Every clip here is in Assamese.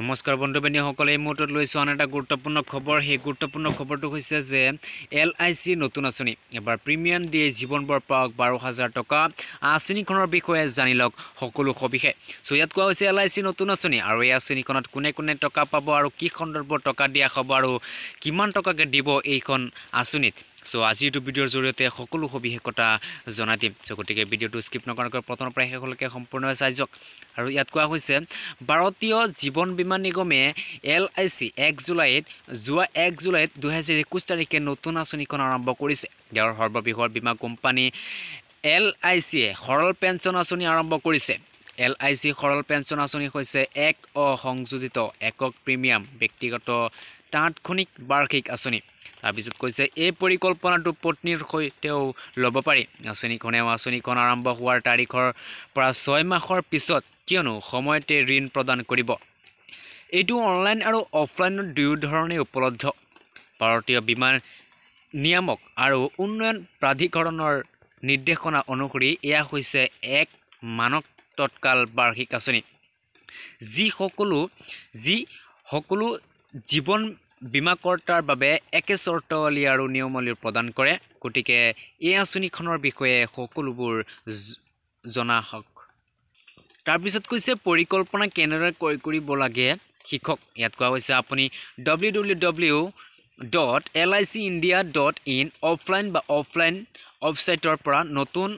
নমস্কাৰ বন্ধুবান্ধীসকলে এই মুহূৰ্তত লৈছোঁ আন এটা গুৰুত্বপূৰ্ণ খবৰ সেই গুৰুত্বপূৰ্ণ খবৰটো হৈছে যে এল আই চিৰ নতুন আঁচনি এবাৰ প্ৰিমিয়াম দিয়ে জীৱনবৰ পাওক বাৰ হাজাৰ টকা আঁচনিখনৰ বিষয়ে জানি লওক সকলো সবিশেষ চ' ইয়াত কোৱা হৈছে এল আই চি নতুন আঁচনি আৰু এই আঁচনিখনত কোনে কোনে টকা পাব আৰু কি সন্দৰ্ভত টকা দিয়া হ'ব আৰু কিমান টকাকৈ দিব এইখন আঁচনিত চ' আজি এইটো ভিডিঅ'ৰ জৰিয়তে সকলো সবিশেষ কথা জনাই দিম চ' গতিকে ভিডিঅ'টো স্কিপ নকৰাকৈ প্ৰথমৰ পৰা শেষলৈকে সম্পূৰ্ণভাৱে চাই যাওক আৰু ইয়াত কোৱা হৈছে ভাৰতীয় জীৱন বীমা নিগমে এল আই চি এক জুলাইত যোৱা এক জুলাইত দুহেজাৰ একৈছ তাৰিখে নতুন আঁচনিখন আৰম্ভ কৰিছে ইয়াৰ সৰ্ববৃহৎ বীমা কোম্পানী এল আই চিয়ে সৰল পেঞ্চন আঁচনি আৰম্ভ কৰিছে এল আই চি সৰল পেঞ্চন আঁচনি হৈছে এক অসংযোজিত একক প্ৰিমিয়াম ব্যক্তিগত তাৎক্ষণিক বাৰ্ষিক আঁচনি তাৰপিছত কৈছে এই পৰিকল্পনাটো পত্নীৰ সৈতেও ল'ব পাৰি আঁচনিখনে আঁচনিখন আৰম্ভ হোৱাৰ তাৰিখৰ পৰা ছয় মাহৰ পিছত কিয়নো সময়তে ঋণ প্ৰদান কৰিব এইটো অনলাইন আৰু অফলাইনত দুয়োধৰণে উপলব্ধ ভাৰতীয় বীমা নিয়ামক আৰু উন্নয়ন প্ৰাধিকৰণৰ নিৰ্দেশনা অনুসৰি এয়া হৈছে এক মানক তৎকাল বাৰ্ষিক আঁচনি যি সকলো যি সকলো জীৱন বীমাকৰ্তাৰ বাবে একে চৰ্তৱলী আৰু নিয়মাৱলী প্ৰদান কৰে গতিকে এই আঁচনিখনৰ বিষয়ে সকলোবোৰ জনা হওক তাৰপিছত কৈছে পৰিকল্পনা কেনেদৰে ক্ৰয় কৰিব লাগে শিক্ষক ইয়াত কোৱা হৈছে আপুনি W W W dot L I C India dot in offline বা অফলাইন ৱেবছাইটৰ পৰা নতুন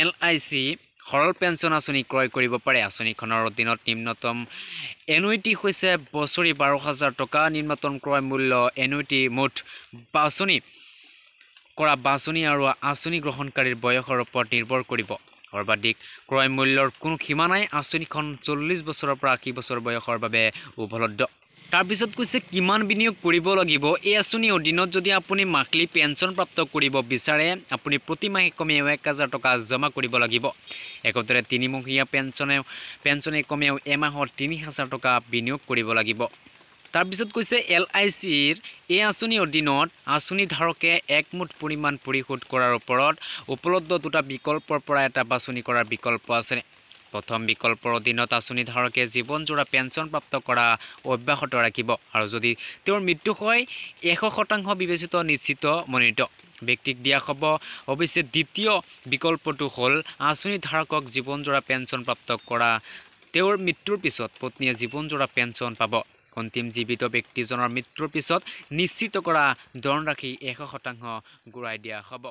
এল আই চি সৰল পেঞ্চন আঁচনি ক্ৰয় কৰিব পাৰে আঁচনিখনৰ অধীনত নিম্নতম এনুইটি হৈছে বছৰি বাৰ হাজাৰ টকা নিম্নতম ক্ৰয় মূল্য এনুইটি মুঠ বাছনি কৰা বাছনি আৰু আঁচনি গ্ৰহণকাৰীৰ বয়সৰ ওপৰত নিৰ্ভৰ কৰিব সৰ্বাধিক ক্ৰয় মূল্যৰ কোনো সীমা নাই আঁচনিখন চল্লিছ বছৰৰ পৰা আশী বছৰ বয়সৰ বাবে উপলব্ধ তাৰপিছত কৈছে কিমান বিনিয়োগ কৰিব লাগিব এই আঁচনিৰ অধীনত যদি আপুনি মাহিলী পেঞ্চন প্ৰাপ্ত কৰিব বিচাৰে আপুনি প্ৰতি মাহে কমেও এক হাজাৰ টকা জমা কৰিব লাগিব একেদৰে তিনিমহীয়া পেঞ্চনে পেঞ্চনে কমেও এমাহত তিনি হাজাৰ টকা বিনিয়োগ কৰিব লাগিব তাৰপিছত কৈছে এল আই চি চিৰ এই আঁচনিৰ অধীনত আঁচনি ধাৰকে একমুঠ পৰিমাণ পৰিশোধ কৰাৰ ওপৰত উপলব্ধ দুটা বিকল্পৰ পৰা এটা বাছনি কৰাৰ বিকল্প আছে প্ৰথম বিকল্পৰ অধীনত আঁচনিধাৰকে জীৱনজোৰা পেঞ্চন প্ৰাপ্ত কৰা অব্যাহত ৰাখিব আৰু যদি তেওঁৰ মৃত্যু হয় এশ শতাংশ বিবেচিত নিশ্চিত মনোনীত ব্যক্তিক দিয়া হ'ব অৱশ্যে দ্বিতীয় বিকল্পটো হ'ল আঁচনিধাৰকক জীৱনজোৰা পেঞ্চন প্ৰাপ্ত কৰা তেওঁৰ মৃত্যুৰ পিছত পত্নীয়ে জীৱনজোৰা পেঞ্চন পাব অন্তিম জীৱিত ব্যক্তিজনৰ মৃত্যুৰ পিছত নিশ্চিত কৰা ধনৰাশি এশ শতাংশ ঘূৰাই দিয়া হ'ব